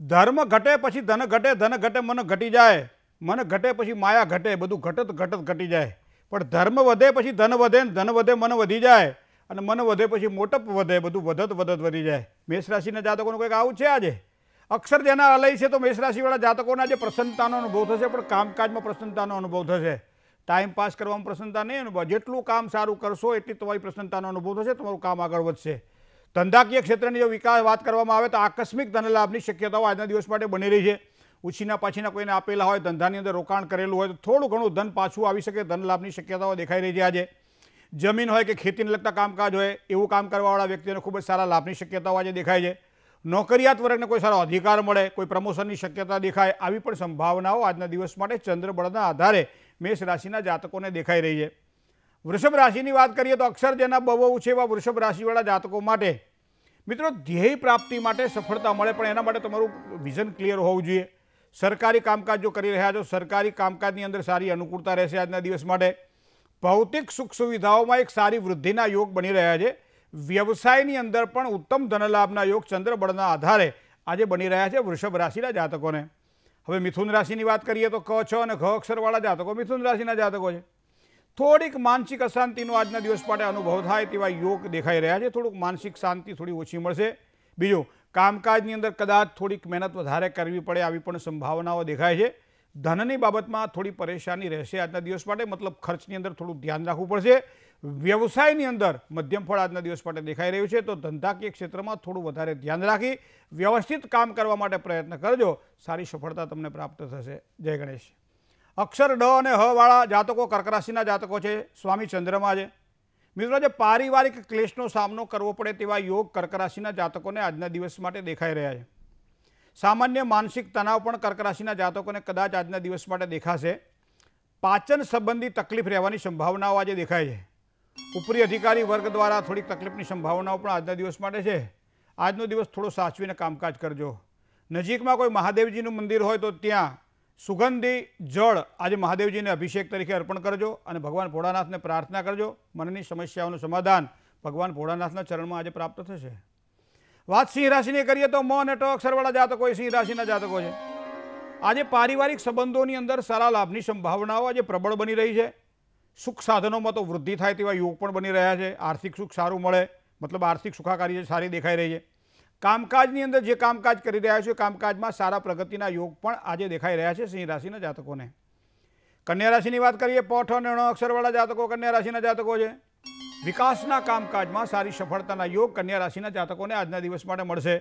ધર્મ ઘટે પછી ધન ઘટે ધન ઘટે મન ઘટી જાય મન ઘટે પછી માયા ઘટે બધું ઘટત ઘટત ઘટી જાય પણ ધર્મ વધે પછી ધન વધે ધન વધે મન વધી જાય અને મન વધે પછી મોટપ વધે બધું વધત વધત વધી જાય મેષ રાશિના જાતકોનું કંઈક આવું છે આજે અક્ષર જેના અલય છે તો મેષ રાશિવાળા જાતકોના જે પ્રસન્નતાનો અનુભવ થશે પણ કામકાજમાં પ્રસન્નતાનો અનુભવ થશે ટાઈમ પાસ કરવામાં પ્રસન્નતા નહીં અનુભવ જેટલું કામ સારું કરશો એટલી તમારી પ્રસન્નતાનો અનુભવ થશે તમારું કામ આગળ વધશે ધંધાકીય ક્ષેત્રની જો વિકાસ વાત કરવામાં આવે તો આકસ્મિક ધનલાભની શક્યતાઓ આજના દિવસ માટે બની રહી છે ઉછીના પાછીના કોઈને આપેલા હોય ધંધાની અંદર રોકાણ કરેલું હોય તો થોડું ઘણું ધન પાછું આવી શકે ધનલાભની શક્યતાઓ દેખાઈ રહી છે આજે જમીન હોય કે ખેતીને લગતા કામકાજ હોય એવું કામ કરવાવાળા વ્યક્તિઓને ખૂબ જ સારા લાભની શક્યતાઓ આજે દેખાય છે નોકરિયાત વર્ગને કોઈ સારો અધિકાર મળે કોઈ પ્રમોશનની શક્યતા દેખાય આવી પણ સંભાવનાઓ આજના દિવસ માટે ચંદ્રબળના આધારે મેષ રાશિના જાતકોને દેખાઈ રહી છે વૃષભ રાશિની વાત કરીએ તો અક્ષર જેના બહુ છે એવા વૃષભ રાશિવાળા જાતકો માટે મિત્રો ધ્યેય પ્રાપ્તિ માટે સફળતા મળે પણ એના માટે તમારું વિઝન ક્લિયર હોવું જોઈએ સરકારી કામકાજ જો કરી રહ્યા છો સરકારી કામકાજની અંદર સારી અનુકૂળતા રહેશે આજના દિવસ માટે ભૌતિક સુખ સુવિધાઓમાં એક સારી વૃદ્ધિના યોગ બની રહ્યા છે વ્યવસાયની અંદર પણ ઉત્તમ ધનલાભના યોગ ચંદ્રબળના આધારે આજે બની રહ્યા છે વૃષભ રાશિના જાતકોને હવે મિથુન રાશિની વાત કરીએ તો ક છ અને ઘ અક્ષરવાળા જાતકો મિથુન રાશિના જાતકો છે થોડીક માનસિક અશાંતિનો આજના દિવસ માટે અનુભવ થાય તેવા યોગ દેખાઈ રહ્યા છે થોડુંક માનસિક શાંતિ થોડી ઓછી મળશે બીજું કામકાજની અંદર કદાચ થોડીક મહેનત વધારે કરવી પડે આવી પણ સંભાવનાઓ દેખાય છે ધનની બાબતમાં થોડી પરેશાની રહેશે આજના દિવસ માટે મતલબ ખર્ચની અંદર થોડું ધ્યાન રાખવું પડશે વ્યવસાયની અંદર મધ્યમ ફળ આજના દિવસ માટે દેખાઈ રહ્યું છે તો ધંધાકીય ક્ષેત્રમાં થોડું વધારે ધ્યાન રાખી વ્યવસ્થિત કામ કરવા માટે પ્રયત્ન કરજો સારી સફળતા તમને પ્રાપ્ત થશે જય ગણેશ અક્ષર ડ અને હ વાળા જાતકો કર્ક રાશિના જાતકો છે સ્વામી ચંદ્રમાં છે મિત્રો જે પારિવારિક ક્લેશનો સામનો કરવો પડે તેવા યોગ કર્ક રાશિના જાતકોને આજના દિવસ માટે દેખાઈ રહ્યા છે સામાન્ય માનસિક તણાવ પણ કર્ક રાશિના જાતકોને કદાચ આજના દિવસ માટે દેખાશે પાચન સંબંધી તકલીફ રહેવાની સંભાવનાઓ આજે દેખાય છે ઉપરી અધિકારી વર્ગ દ્વારા થોડીક તકલીફની સંભાવનાઓ પણ આજના દિવસ માટે છે આજનો દિવસ થોડો સાચવીને કામકાજ કરજો નજીકમાં કોઈ મહાદેવજીનું મંદિર હોય તો ત્યાં સુગંધી જળ આજે મહાદેવજીને અભિષેક તરીકે અર્પણ કરજો અને ભગવાન ભોળાનાથને પ્રાર્થના કરજો મનની સમસ્યાઓનું સમાધાન ભગવાન ભોળાનાથના ચરણમાં આજે પ્રાપ્ત થશે વાત સિંહ રાશિની કરીએ તો મોહ અને ટોક અક્ષરવાળા જાતકો એ સિંહ રાશિના જાતકો છે આજે પારિવારિક સંબંધોની અંદર સારા લાભની સંભાવનાઓ આજે પ્રબળ બની રહી છે સુખ સાધનોમાં તો વૃદ્ધિ થાય તેવા યોગ પણ બની રહ્યા છે આર્થિક સુખ સારું મળે મતલબ આર્થિક સુખાકારી જે સારી દેખાઈ રહી છે કામકાજની અંદર જે કામકાજ કરી રહ્યા છો કામકાજમાં સારા પ્રગતિના યોગ પણ આજે દેખાઈ રહ્યા છે સિંહ રાશિના જાતકોને કન્યા રાશિની વાત કરીએ પોઠ અને અણ અક્ષરવાળા જાતકો કન્યા રાશિના જાતકો છે વિકાસના કામકાજમાં સારી સફળતાના યોગ કન્યા રાશિના જાતકોને આજના દિવસ માટે મળશે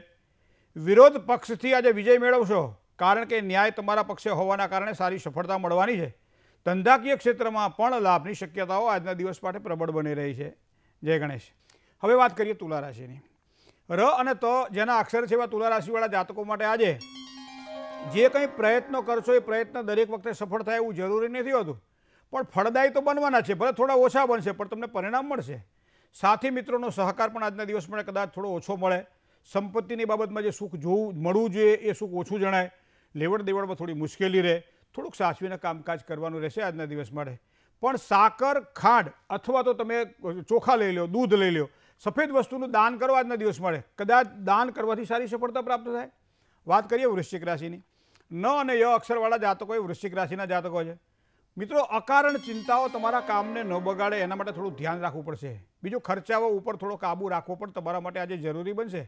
વિરોધ પક્ષથી આજે વિજય મેળવશો કારણ કે ન્યાય તમારા પક્ષે હોવાના કારણે સારી સફળતા મળવાની છે ધંધાકીય ક્ષેત્રમાં પણ લાભની શક્યતાઓ આજના દિવસ માટે પ્રબળ બની રહી છે જય ગણેશ હવે વાત કરીએ તુલા રાશિની ર અને ત જેના અક્ષર છે એવા તુલા રાશિવાળા જાતકો માટે આજે જે કંઈ પ્રયત્નો કરશો એ પ્રયત્ન દરેક વખતે સફળ થાય એવું જરૂરી નથી હોતું પણ ફળદાયી તો બનવાના છે ભલે થોડા ઓછા બનશે પણ તમને પરિણામ મળશે સાથી મિત્રોનો સહકાર પણ આજના દિવસ મને કદાચ થોડો ઓછો મળે સંપત્તિની બાબતમાં જે સુખ જોવું મળવું જોઈએ એ સુખ ઓછું જણાય લેવડ દેવડમાં થોડી મુશ્કેલી રહે થોડુંક સાચવીને કામકાજ કરવાનું રહેશે આજના દિવસ માટે પણ સાકર ખાંડ અથવા તો તમે ચોખા લઈ લો દૂધ લઈ લો સફેદ વસ્તુનું દાન કરો આજના દિવસ મળે કદાચ દાન કરવાથી સારી સફળતા પ્રાપ્ત થાય વાત કરીએ વૃશ્ચિક રાશિની ન અને ય અક્ષરવાળા જાતકો એ વૃશ્ચિક રાશિના જાતકો છે મિત્રો અકારણ ચિંતાઓ તમારા કામને ન બગાડે એના માટે થોડું ધ્યાન રાખવું પડશે બીજું ખર્ચાઓ ઉપર થોડો કાબુ રાખવો પણ તમારા માટે આજે જરૂરી બનશે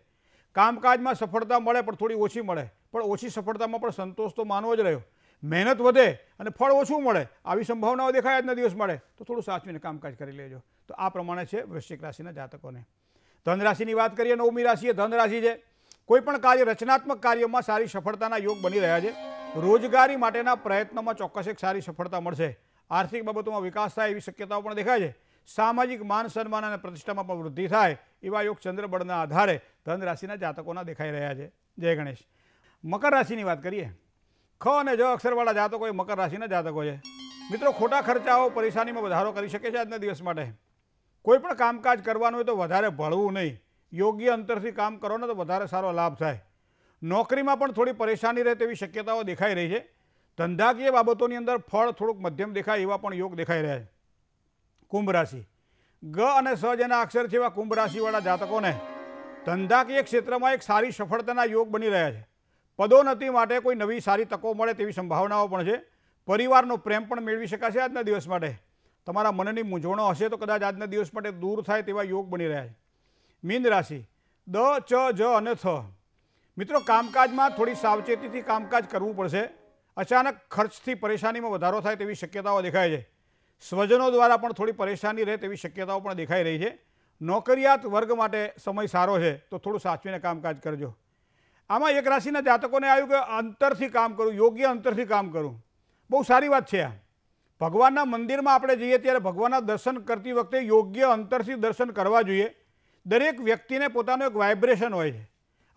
કામકાજમાં સફળતા મળે પણ થોડી ઓછી મળે પણ ઓછી સફળતામાં પણ સંતોષ તો માનવો જ રહ્યો મહેનત વધે અને ફળ ઓછું મળે આવી સંભાવનાઓ દેખાય આજના દિવસ મળે તો થોડું સાચવીને કામકાજ કરી લેજો તો આ પ્રમાણે છે વૃશ્ચિક રાશિના જાતકોને ધનરાશિની વાત કરીએ નવમી રાશિ એ ધનરાશિ છે કોઈપણ કાર્ય રચનાત્મક કાર્યોમાં સારી સફળતાના યોગ બની રહ્યા છે રોજગારી માટેના પ્રયત્નોમાં ચોક્કસ એક સારી સફળતા મળશે આર્થિક બાબતોમાં વિકાસ થાય એવી શક્યતાઓ પણ દેખાય છે સામાજિક માન સન્માન અને પ્રતિષ્ઠામાં પણ વૃદ્ધિ થાય એવા યોગ ચંદ્રબળના આધારે ધન રાશિના જાતકોના દેખાઈ રહ્યા છે જય ગણેશ મકર રાશિની વાત કરીએ ખ અને જ અક્ષરવાળા જાતકો એ મકર રાશિના જાતકો છે મિત્રો ખોટા ખર્ચાઓ પરેશાનીમાં વધારો કરી શકે છે આજના દિવસ માટે કોઈ પણ કામકાજ કરવાનું હોય તો વધારે ભળવું નહીં યોગ્ય અંતરથી કામ કરો ને તો વધારે સારો લાભ થાય નોકરીમાં પણ થોડી પરેશાની રહે તેવી શક્યતાઓ દેખાઈ રહી છે ધંધાકીય બાબતોની અંદર ફળ થોડુંક મધ્યમ દેખાય એવા પણ યોગ દેખાઈ રહ્યા છે કુંભ રાશિ ગ અને સ જેના અક્ષર છે એવા કુંભ રાશિવાળા જાતકોને ધંધાકીય ક્ષેત્રમાં એક સારી સફળતાના યોગ બની રહ્યા છે પદોન્નતિ માટે કોઈ નવી સારી તકો મળે તેવી સંભાવનાઓ પણ છે પરિવારનો પ્રેમ પણ મેળવી શકાશે આજના દિવસ માટે તમારા મનની મૂંઝવણો હશે તો કદાચ આજના દિવસ માટે દૂર થાય તેવા યોગ બની રહ્યા છે મીન રાશિ દ ચ જ અને થ મિત્રો કામકાજમાં થોડી સાવચેતીથી કામકાજ કરવું પડશે અચાનક ખર્ચથી પરેશાનીમાં વધારો થાય તેવી શક્યતાઓ દેખાય છે સ્વજનો દ્વારા પણ થોડી પરેશાની રહે તેવી શક્યતાઓ પણ દેખાઈ રહી છે નોકરિયાત વર્ગ માટે સમય સારો છે તો થોડું સાચવીને કામકાજ કરજો આમાં એક રાશિના જાતકોને આવ્યું કે અંતરથી કામ કરું યોગ્ય અંતરથી કામ કરું બહુ સારી વાત છે આ ભગવાનના મંદિરમાં આપણે જઈએ ત્યારે ભગવાનના દર્શન કરતી વખતે યોગ્ય અંતરથી દર્શન કરવા જોઈએ દરેક વ્યક્તિને પોતાનું એક વાઇબ્રેશન હોય છે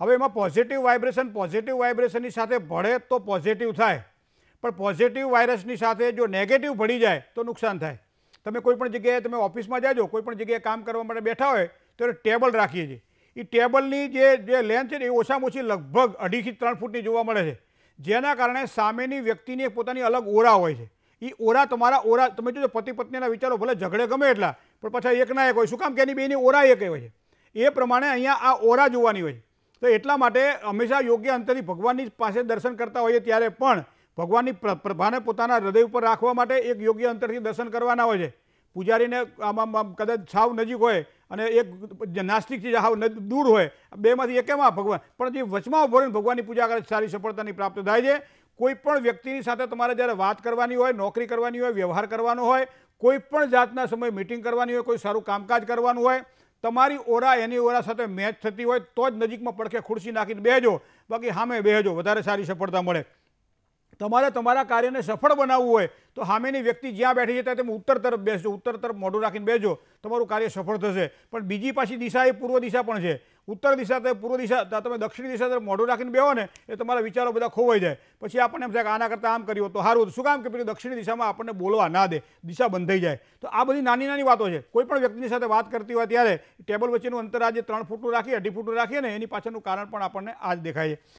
હવે એમાં પોઝિટિવ વાઇબ્રેશન પોઝિટિવ વાઇબ્રેશનની સાથે ભળે તો પોઝિટિવ થાય પણ પોઝિટિવ વાયરસની સાથે જો નેગેટિવ ભળી જાય તો નુકસાન થાય તમે કોઈપણ જગ્યાએ તમે ઓફિસમાં જાજો કોઈપણ જગ્યાએ કામ કરવા માટે બેઠા હોય ત્યારે ટેબલ રાખીએ છીએ એ ટેબલની જે જે લેન્થ છે ને એ ઓછામાં ઓછી લગભગ અઢીથી ત્રણ ફૂટની જોવા મળે છે જેના કારણે સામેની વ્યક્તિની પોતાની અલગ ઓરા હોય છે એ ઓરા તમારા ઓરા તમે જોજો પતિ પત્નીના વિચારો ભલે ઝઘડે ગમે એટલા પણ પાછા એકના એક હોય શું કામ કે એની બેની ઓરા એક હોય છે એ પ્રમાણે અહીંયા આ ઓરા જોવાની હોય તો એટલા માટે હંમેશા યોગ્ય અંતરથી ભગવાનની પાસે દર્શન કરતા હોઈએ ત્યારે પણ ભગવાનની પ્રભાને પોતાના હૃદય ઉપર રાખવા માટે એક યોગ્ય અંતરથી દર્શન કરવાના હોય છે પૂજારીને આમ આમ કદાચ સાવ નજીક હોય અને એક નાસ્તિક ચીજ હાવ દૂર હોય બેમાંથી એકેમાં ભગવાન પણ જે વચમાં ઉભો રહીને ભગવાનની પૂજા કરે સારી સફળતાની પ્રાપ્ત થાય છે કોઈ પણ વ્યક્તિની સાથે તમારે જ્યારે વાત કરવાની હોય નોકરી કરવાની હોય વ્યવહાર કરવાનો હોય કોઈ પણ જાતના સમયે મિટિંગ કરવાની હોય કોઈ સારું કામકાજ કરવાનું હોય તમારી ઓરા એની ઓરા સાથે મેચ થતી હોય તો જ નજીકમાં પડખે ખુરશી નાખીને બેજો બાકી સામે બેજો વધારે સારી સફળતા મળે તમારે તમારા કાર્યને સફળ બનાવવું હોય તો સામેની વ્યક્તિ જ્યાં બેઠી છે ત્યાં તમે ઉત્તર તરફ બેસજો ઉત્તર તરફ મોઢું રાખીને બેસજો તમારું કાર્ય સફળ થશે પણ બીજી પાછી દિશા એ પૂર્વ દિશા પણ છે ઉત્તર દિશા તરફ પૂર્વ દિશા તમે દક્ષિણ દિશા તરફ મોઢું રાખીને બેહો ને એ તમારા વિચારો બધા ખોવાઈ જાય પછી આપણને એમ થાય કે આના કરતાં આમ કર્યું તો સારું શું કામ કે પેલી દક્ષિણ દિશામાં આપણને બોલવા ના દે દિશા બંધ થઈ જાય તો આ બધી નાની નાની વાતો છે કોઈ પણ વ્યક્તિની સાથે વાત કરતી હોય ત્યારે ટેબલ વચ્ચેનું અંતર આજે ત્રણ ફૂટનું રાખીએ અઢી ફૂટનું રાખીએ ને એની પાછળનું કારણ પણ આપણને આ જ દેખાય છે